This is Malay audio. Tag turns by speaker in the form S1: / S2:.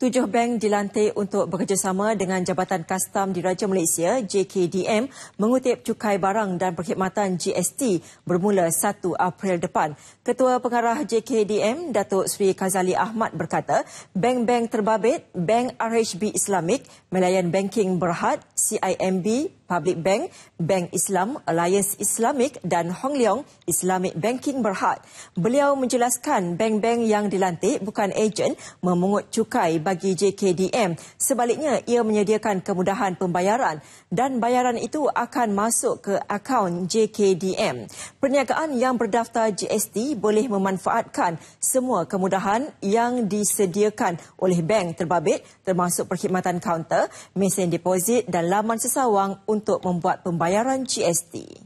S1: Tujuh bank dilantik untuk bekerjasama dengan Jabatan Kastam Diraja Malaysia JKDM mengutip cukai barang dan perkhidmatan GST bermula 1 April depan. Ketua Pengarah JKDM Datuk Sri Kazali Ahmad berkata, bank-bank terbabit, Bank RHB Islamik, Melayan Banking Berhad, CIMB, Public Bank, Bank Islam Alliance Islamic dan Hong Leong Islamic Banking Berhad. Beliau menjelaskan bank-bank yang dilantik bukan ejen memungut cukai bagi JKDM. Sebaliknya, ia menyediakan kemudahan pembayaran dan bayaran itu akan masuk ke akaun JKDM. Perniagaan yang berdaftar GST boleh memanfaatkan semua kemudahan yang disediakan oleh bank terbabit termasuk perkhidmatan kaunter, mesin deposit dan laman sesawang untuk untuk membuat pembayaran GST.